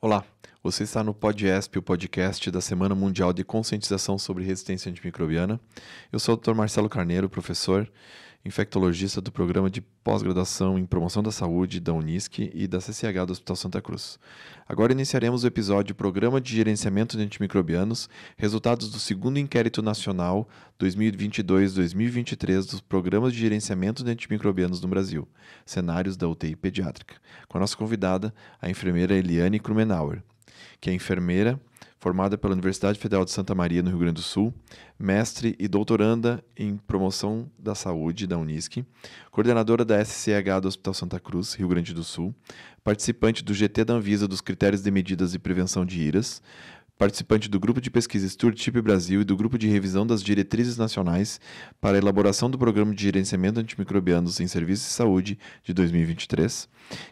Olá, você está no PodESP, o podcast da Semana Mundial de Conscientização sobre Resistência Antimicrobiana. Eu sou o Dr. Marcelo Carneiro, professor infectologista do Programa de Pós-Graduação em Promoção da Saúde da Unisc e da CCH do Hospital Santa Cruz. Agora iniciaremos o episódio Programa de Gerenciamento de Antimicrobianos, resultados do segundo Inquérito Nacional 2022-2023 dos Programas de Gerenciamento de Antimicrobianos no Brasil, cenários da UTI pediátrica, com a nossa convidada, a enfermeira Eliane Krumenauer que é enfermeira, formada pela Universidade Federal de Santa Maria, no Rio Grande do Sul, mestre e doutoranda em promoção da saúde da Unisc, coordenadora da SCH do Hospital Santa Cruz, Rio Grande do Sul, participante do GT da Anvisa dos Critérios de Medidas de Prevenção de Iras, participante do Grupo de Pesquisa Stewardship Brasil e do Grupo de Revisão das Diretrizes Nacionais para a Elaboração do Programa de Gerenciamento Antimicrobianos em Serviços de Saúde de 2023,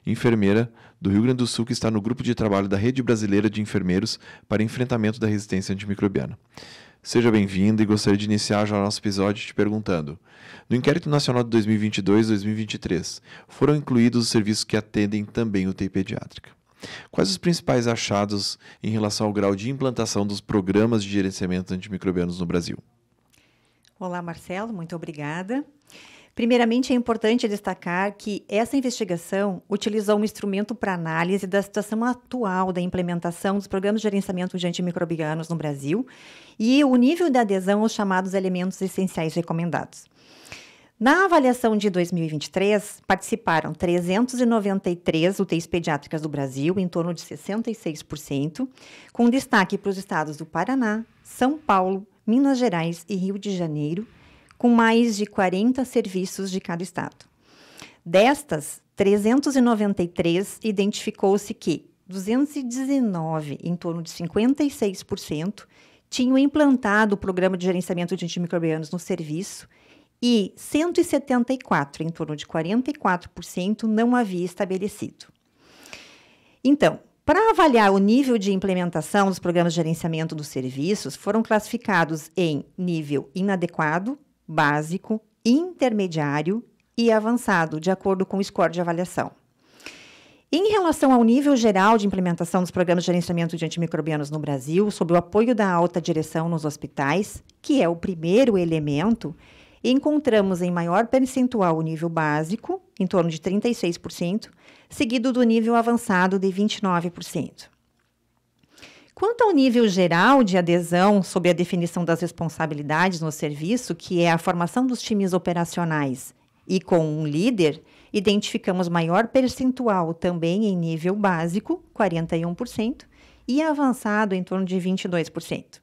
enfermeira do Rio Grande do Sul que está no Grupo de Trabalho da Rede Brasileira de Enfermeiros para Enfrentamento da Resistência Antimicrobiana. Seja bem-vindo e gostaria de iniciar já o nosso episódio te perguntando: no Inquérito Nacional de 2022-2023, foram incluídos os serviços que atendem também o UTI pediátrica? Quais os principais achados em relação ao grau de implantação dos programas de gerenciamento antimicrobianos no Brasil? Olá, Marcelo, muito obrigada. Primeiramente, é importante destacar que essa investigação utilizou um instrumento para análise da situação atual da implementação dos programas de gerenciamento de antimicrobianos no Brasil e o nível de adesão aos chamados elementos essenciais recomendados. Na avaliação de 2023, participaram 393 UTIs pediátricas do Brasil, em torno de 66%, com destaque para os estados do Paraná, São Paulo, Minas Gerais e Rio de Janeiro, com mais de 40 serviços de cada estado. Destas, 393 identificou-se que 219, em torno de 56%, tinham implantado o programa de gerenciamento de antimicrobianos no serviço e 174, em torno de 44%, não havia estabelecido. Então, para avaliar o nível de implementação dos programas de gerenciamento dos serviços, foram classificados em nível inadequado, básico, intermediário e avançado, de acordo com o score de avaliação. Em relação ao nível geral de implementação dos programas de gerenciamento de antimicrobianos no Brasil, sob o apoio da alta direção nos hospitais, que é o primeiro elemento, encontramos em maior percentual o nível básico, em torno de 36%, seguido do nível avançado de 29%. Quanto ao nível geral de adesão sobre a definição das responsabilidades no serviço, que é a formação dos times operacionais e com um líder, identificamos maior percentual também em nível básico, 41%, e avançado em torno de 22%.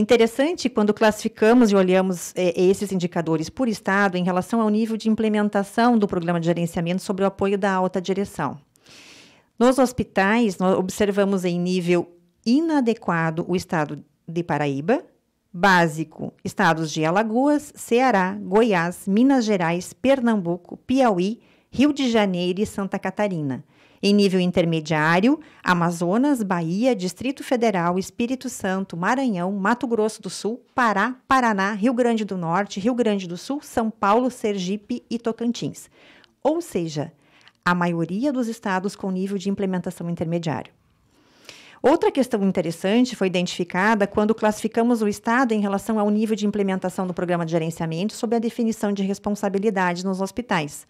Interessante quando classificamos e olhamos é, esses indicadores por estado em relação ao nível de implementação do programa de gerenciamento sobre o apoio da alta direção. Nos hospitais, nós observamos em nível inadequado o estado de Paraíba, básico, estados de Alagoas, Ceará, Goiás, Minas Gerais, Pernambuco, Piauí, Rio de Janeiro e Santa Catarina. Em nível intermediário, Amazonas, Bahia, Distrito Federal, Espírito Santo, Maranhão, Mato Grosso do Sul, Pará, Paraná, Rio Grande do Norte, Rio Grande do Sul, São Paulo, Sergipe e Tocantins. Ou seja, a maioria dos estados com nível de implementação intermediário. Outra questão interessante foi identificada quando classificamos o Estado em relação ao nível de implementação do programa de gerenciamento sob a definição de responsabilidades nos hospitais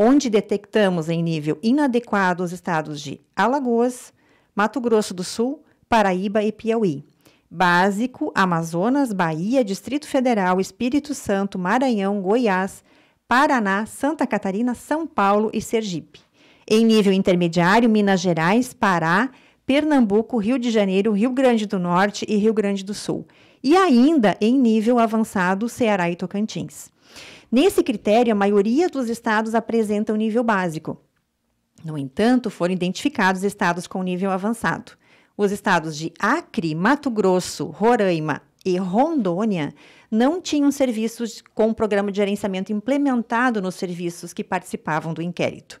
onde detectamos em nível inadequado os estados de Alagoas, Mato Grosso do Sul, Paraíba e Piauí. Básico, Amazonas, Bahia, Distrito Federal, Espírito Santo, Maranhão, Goiás, Paraná, Santa Catarina, São Paulo e Sergipe. Em nível intermediário, Minas Gerais, Pará, Pernambuco, Rio de Janeiro, Rio Grande do Norte e Rio Grande do Sul. E ainda em nível avançado, Ceará e Tocantins. Nesse critério, a maioria dos estados apresenta o um nível básico. No entanto, foram identificados estados com nível avançado. Os estados de Acre, Mato Grosso, Roraima e Rondônia não tinham serviços com o programa de gerenciamento implementado nos serviços que participavam do inquérito.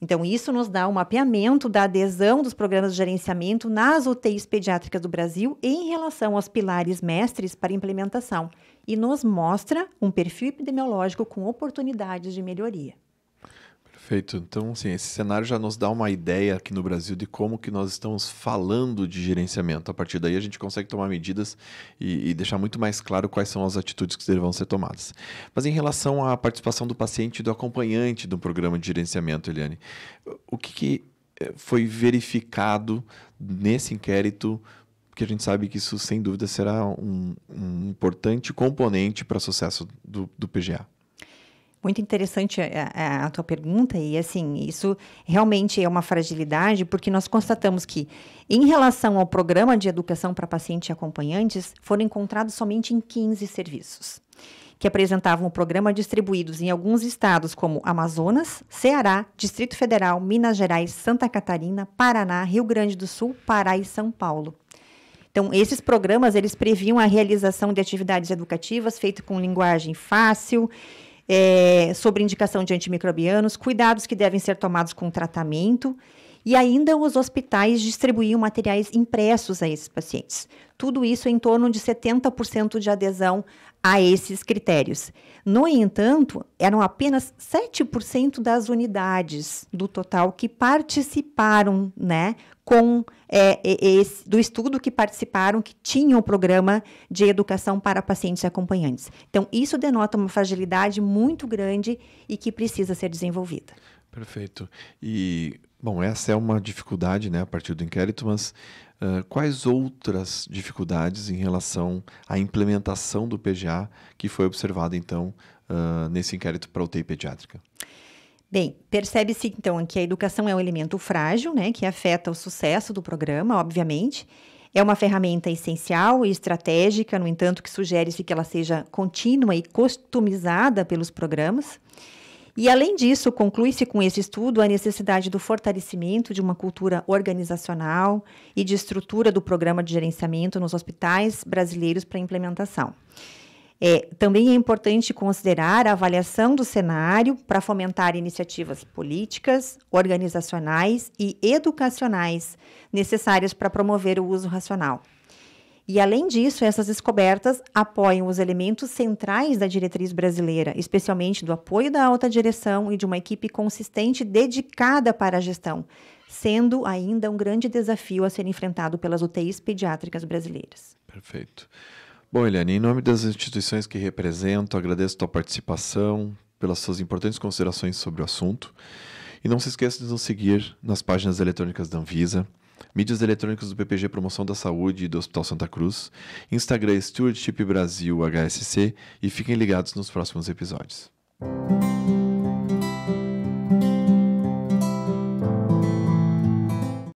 Então, isso nos dá um mapeamento da adesão dos programas de gerenciamento nas UTIs pediátricas do Brasil em relação aos pilares mestres para implementação e nos mostra um perfil epidemiológico com oportunidades de melhoria. Perfeito. Então, assim esse cenário já nos dá uma ideia aqui no Brasil de como que nós estamos falando de gerenciamento. A partir daí, a gente consegue tomar medidas e, e deixar muito mais claro quais são as atitudes que devam ser tomadas. Mas em relação à participação do paciente e do acompanhante do programa de gerenciamento, Eliane, o que, que eh, foi verificado nesse inquérito porque a gente sabe que isso, sem dúvida, será um, um importante componente para o sucesso do, do PGA. Muito interessante a, a, tua pergunta, e assim, isso realmente é uma fragilidade, porque nós constatamos que, em relação ao programa de educação para pacientes e acompanhantes, foram encontrados somente em 15 serviços, que apresentavam o programa distribuídos em alguns estados como Amazonas, Ceará, Distrito Federal, Minas Gerais, Santa Catarina, Paraná, Rio Grande do Sul, Pará e São Paulo. Então, esses programas, eles previam a realização de atividades educativas feitas com linguagem fácil, é, sobre indicação de antimicrobianos, cuidados que devem ser tomados com tratamento. E ainda os hospitais distribuíam materiais impressos a esses pacientes. Tudo isso em torno de 70% de adesão a esses critérios. No entanto, eram apenas 7% das unidades do total que participaram, né, com é, esse, do estudo que participaram, que tinham o programa de educação para pacientes acompanhantes. Então, isso denota uma fragilidade muito grande e que precisa ser desenvolvida. Perfeito. E, bom, essa é uma dificuldade, né, a partir do inquérito, mas eh, quais outras dificuldades em relação à implementação do PGA que foi observada, então, uh, nesse inquérito para UTI pediátrica? Bem, percebe-se então que a educação é um elemento frágil, né, que afeta o sucesso do programa, obviamente. É uma ferramenta essencial e estratégica, no entanto, que sugere-se que ela seja contínua e customizada pelos programas. E, além disso, conclui-se com esse estudo a necessidade do fortalecimento de uma cultura organizacional e de estrutura do programa de gerenciamento nos hospitais brasileiros para implementação. É, também é importante considerar a avaliação do cenário para fomentar iniciativas políticas, organizacionais e educacionais necessárias para promover o uso racional e, além disso, essas descobertas apoiam os elementos centrais da diretriz brasileira, especialmente do apoio da alta direção e de uma equipe consistente dedicada para a gestão, sendo ainda um grande desafio a ser enfrentado pelas UTIs pediátricas brasileiras. Perfeito. Bom, Eliane, em nome das instituições que represento, agradeço a tua participação, pelas suas importantes considerações sobre o assunto. E não se esqueça de nos seguir nas páginas eletrônicas da Anvisa, mídias eletrônicas do PPG Promoção da Saúde e do Hospital Santa Cruz, Instagram Stewardship Brasil HSC e fiquem ligados nos próximos episódios.